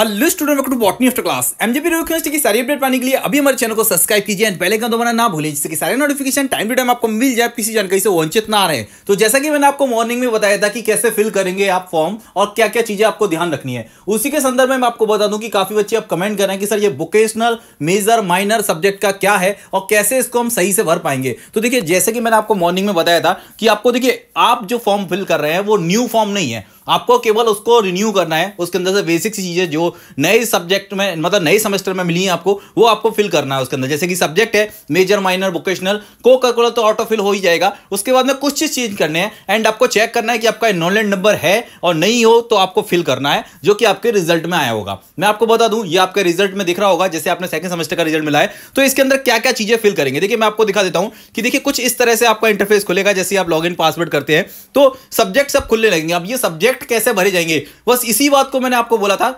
hello student welcome to botany after class MJP university की सारी update पाने के लिए अभी हमारे चैनल को सब्सक्राइब कीजिए एंड पहले का दोबारा ना भूलें जिससे कि सारे नोटिफिकेशन टाइम टू टाइम आपको मिल जाए किसी जानकारी से वंचित ना रहे तो जैसा कि मैंने आपको मॉर्निंग में बताया था कि कैसे फिल करेंगे आप फॉर्म और क्या क्या चीजें आपको ध्यान रखनी है उसी के संदर्भ में मैं आपको बता दूं कि काफी बच्चे आप कमेंट कर रहे हैं कि सर ये वोकेशनल मेजर माइनर सब्जेक्ट का क्या है और कैसे इसको हम सही से भर पाएंगे तो देखिये जैसे कि मैंने आपको मॉर्निंग में बताया था कि आपको देखिए आप जो फॉर्म फिल कर रहे हैं वो न्यू फॉर्म नहीं है आपको केवल उसको रिन्यू करना है उसके अंदर से बेसिक चीज़ें जो नए सब्जेक्ट में मतलब नए सेमेस्टर में मिली हैं आपको वो आपको फिल करना है उसके अंदर जैसे कि सब्जेक्ट है मेजर माइनर वोकेशनल को कैलकुलर तो ऑटो फिल हो ही जाएगा उसके बाद में कुछ चीज़ चेंज करने हैं एंड आपको चेक करना है कि आपका नॉलेज नंबर है और नहीं हो तो आपको फिल करना है जो कि आपके रिजल्ट में आया होगा मैं आपको बता दूं ये आपके रिजल्ट में दिख रहा होगा जैसे आपने सेकंड सेमेस्टर का रिजल्ट मिला है तो इसके अंदर क्या क्या चीजें फिल करेंगे देखिए मैं आपको दिखा देता हूं कि देखिए कुछ इस तरह से आपका इंटरफेस खुलेगा जैसे आप लॉग पासवर्ड करते हैं तो सब्जेक्ट सब खुलने लगेंगे अब ये सब्जेक्ट प्रोजेक्ट कैसे भरे जाएंगे बस इसी बात को मैंने आपको बोला था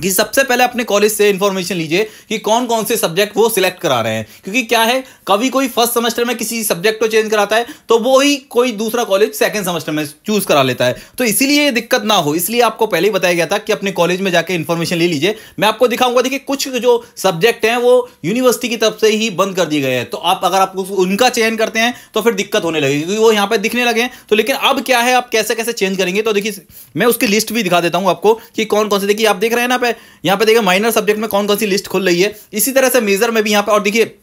कि सबसे पहले अपने कॉलेज से इन्फॉर्मेशन लीजिए कि कौन कौन से सब्जेक्ट वो सिलेक्ट करा रहे हैं क्योंकि क्या है कभी कोई फर्स्ट सेमेस्टर में किसी सब्जेक्ट को चेंज कराता है तो वो ही कोई दूसरा कॉलेज सेकंड सेमेस्टर में चूज करा लेता है तो इसीलिए दिक्कत ना हो इसलिए आपको पहले ही बताया गया था कि अपने कॉलेज में जाकर इन्फॉर्मेशन ले लीजिए मैं आपको दिखाऊंगा देखिए कुछ जो सब्जेक्ट हैं वो यूनिवर्सिटी की तरफ से ही बंद कर दिए गए हैं तो आप अगर आप उनका चयन करते हैं तो फिर दिक्कत होने लगेगी क्योंकि वो यहाँ पर दिखने लगे तो लेकिन अब क्या है आप कैसे कैसे चेंज करेंगे तो देखिए मैं उसकी लिस्ट भी दिखा देता हूँ आपको कि कौन कौन से देखिए आप देख रहे हैं ना पे यहाँ पे देखिए माइनर सब्जेक्ट में कौन कौन सी लिस्ट खुल रही है इसी तरह से मेजर में भी यहाँ पे और देखिए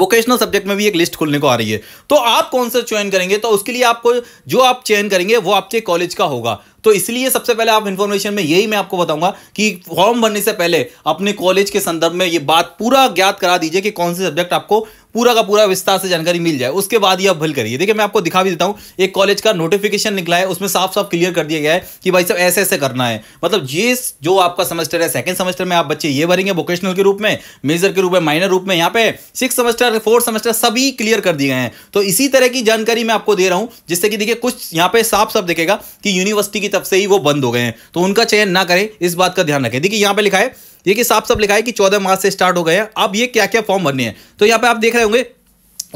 वोकेशनल सब्जेक्ट में भी एक लिस्ट खुलने को आ रही है तो आप कौन सा चयन करेंगे तो उसके लिए आपको जो आप चयन करेंगे वो आपके कॉलेज का होगा तो इसलिए सबसे पहले आप इन्फॉर्मेशन में यही मैं आपको बताऊंगा कि फॉर्म भरने से पहले अपने कॉलेज के संदर्भ में ये बात पूरा ज्ञात करा दीजिए कि कौन से सब्जेक्ट आपको पूरा का पूरा विस्तार से जानकारी मिल जाए उसके बाद ही आप भल करिए देखिए मैं आपको दिखा भी देता हूँ एक कॉलेज का नोटिफिकेशन निकला है उसमें साफ साफ क्लियर कर दिया गया है कि भाई सब ऐसे ऐसे करना है मतलब ये जो आपका सेमेस्टर है सेकंड सेमेस्टर में आप बच्चे ये भरेंगे वोकेशनल के रूप में मेजर के रूप में माइनर रूप में यहाँ पे सिक्स सेमेस्टर फोर्थ सेमेस्टर सभी क्लियर कर दिए गए हैं तो इसी तरह की जानकारी मैं आपको दे रहा हूँ जिससे कि देखिए कुछ यहाँ पे साफ साफ देखेगा कि यूनिवर्सिटी की तरफ से ही वो बंद हो गए हैं तो उनका चयन ना करें इस बात का ध्यान रखें देखिए यहाँ पे लिखा है देखिए साफ साफ लिखा है कि चौदह मार्च से स्टार्ट हो गए हैं अब ये क्या क्या फॉर्म भरने हैं तो यहाँ पे आप देख रहे होंगे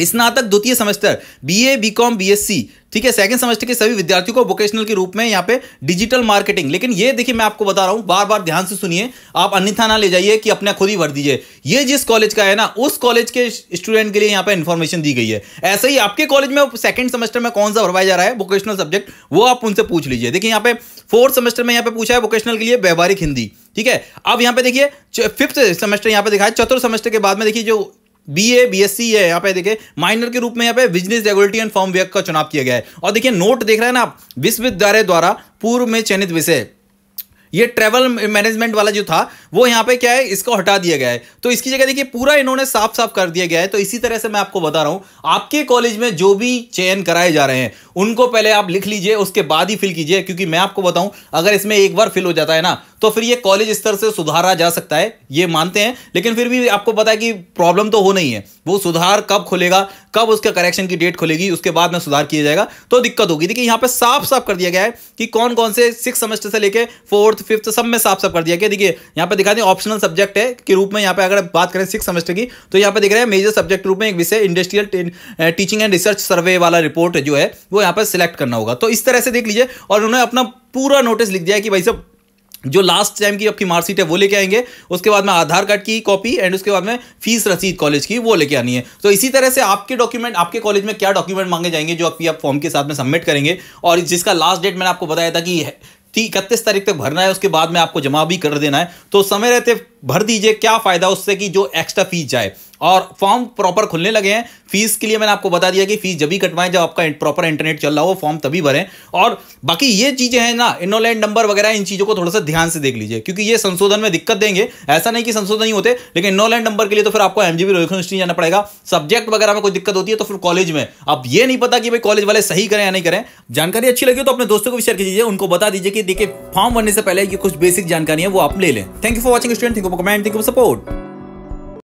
स्नातक द्वितीय सेमेस्टर बीए बीकॉम बीएससी ठीक है सेकंड सेमेस्टर के सभी विद्यार्थियों को वोकेशनल के रूप में यहाँ पे डिजिटल मार्केटिंग लेकिन ये देखिए मैं आपको बता रहा हूँ बार बार ध्यान से सुनिए आप अन्यथा ना ले जाइए कि अपना खुद ही भर दीजिए ये जिस कॉलेज का है ना उस कॉलेज के स्टूडेंट के लिए यहाँ पे इन्फॉर्मेशन दी गई है ऐसे ही आपके कॉलेज में सेकंड सेमेस्टर में कौन सा भरवाया जा रहा है वोकेशनल सब्जेक्ट वो आप उनसे पूछ लीजिए देखिए यहाँ पे फोर्थ सेमेस्टर में यहाँ पे पूछा है वोकेशनल के लिए व्यवहारिक हिंदी ठीक है अब यहाँ पे देखिए फिफ्थ सेमेस्टर यहाँ पे दिखा है चतुर्थ सेमेस्टर के बाद में देखिए जो B A B S C है यहाँ पे देखिए माइनर के रूप में यहाँ पे business regulatory and form work का चुनाव किया गया है और देखिए नोट देख रहे हैं ना आप विश्वविद्यालय द्वारा पूर्व में चयनित विषय ये ट्रेवल मैनेजमेंट वाला जो था वो यहाँ पे क्या है इसको हटा दिया गया है तो इसकी जगह देखिए पूरा इन्होंने साफ साफ कर दिया गया है तो इसी तरह से मैं आपको बता रहा हूं आपके कॉलेज में जो भी चयन कराए जा रहे हैं उनको पहले आप लिख लीजिए उसके बाद ही फिल कीजिए क्योंकि मैं आपको बताऊं अगर इसमें एक बार फिल हो जाता है ना तो फिर ये कॉलेज स्तर से सुधारा जा सकता है ये मानते हैं लेकिन फिर भी आपको पता है कि प्रॉब्लम तो हो नहीं है वो सुधार कब खुलेगा कब उसके करेक्शन की डेट खुलेगी उसके बाद में सुधार किया जाएगा तो दिक्कत होगी देखिए यहाँ पे साफ साफ कर दिया गया है कि कौन कौन से सिक्स सेमेस्टर से लेके फोर्थ फिफ्थ सब में साफ साफ कर दिया गया देखिए यहाँ पे दिखा दें ऑप्शनल सब्जेक्ट है के रूप में यहाँ पे अगर बात करें सिक्स सेमेस्टर की तो यहाँ पे दिख रहे हैं मेजर सब्जेक्ट रूप में एक विषय industrial teaching and research survey वाला रिपोर्ट जो है वो यहाँ पर सिलेक्ट करना होगा तो इस तरह से देख लीजिए और उन्होंने अपना पूरा नोटिस लिख दिया कि भाई सब जो लास्ट टाइम की आपकी मार्कशीट है वो लेके आएंगे उसके बाद में आधार कार्ड की कॉपी एंड उसके बाद में फीस रसीद कॉलेज की वो लेके आनी है तो इसी तरह से आपके डॉक्यूमेंट आपके कॉलेज में क्या डॉक्यूमेंट मांगे जाएंगे जो आपकी आप फॉर्म के साथ में सबमिट करेंगे और जिसका लास्ट डेट मैंने आपको बताया था कि इकतीस तारीख तक भरना है उसके बाद में आपको जमा भी कर देना है तो समय रहते भर दीजिए क्या फ़ायदा उससे कि जो एक्स्ट्रा फीस जाए और फॉर्म प्रॉपर खुलने लगे हैं फीस के लिए मैंने आपको बता दिया कि फीस जब भी कटवाएं जब आपका प्रॉपर इंटरनेट चल रहा हो फॉर्म तभी भरें और बाकी ये चीज़ें हैं ना इनोलैंड नंबर वगैरह इन चीज़ों को थोड़ा सा ध्यान से देख लीजिए क्योंकि ये संशोधन में दिक्कत देंगे ऐसा नहीं कि संशोधन नहीं होते लेकिन इनोलैंड नंबर के लिए तो फिर आपको एम जी यूनिवर्सिटी जाना पड़ेगा सब्जेक्ट वगैरह में कोई दिक्कत होती है तो फिर कॉलेज में अब ये नहीं पता कि भाई कॉलेज वाले सही करें या नहीं करें जानकारी अच्छी लगी तो अपने दोस्तों को भी शेयर कीजिए उनको बता दीजिए कि देखिए फॉर्म भरने से पहले ये कुछ बेसिक जानकारी है वो आप ले लें thank you for watching student thank you comment thank you support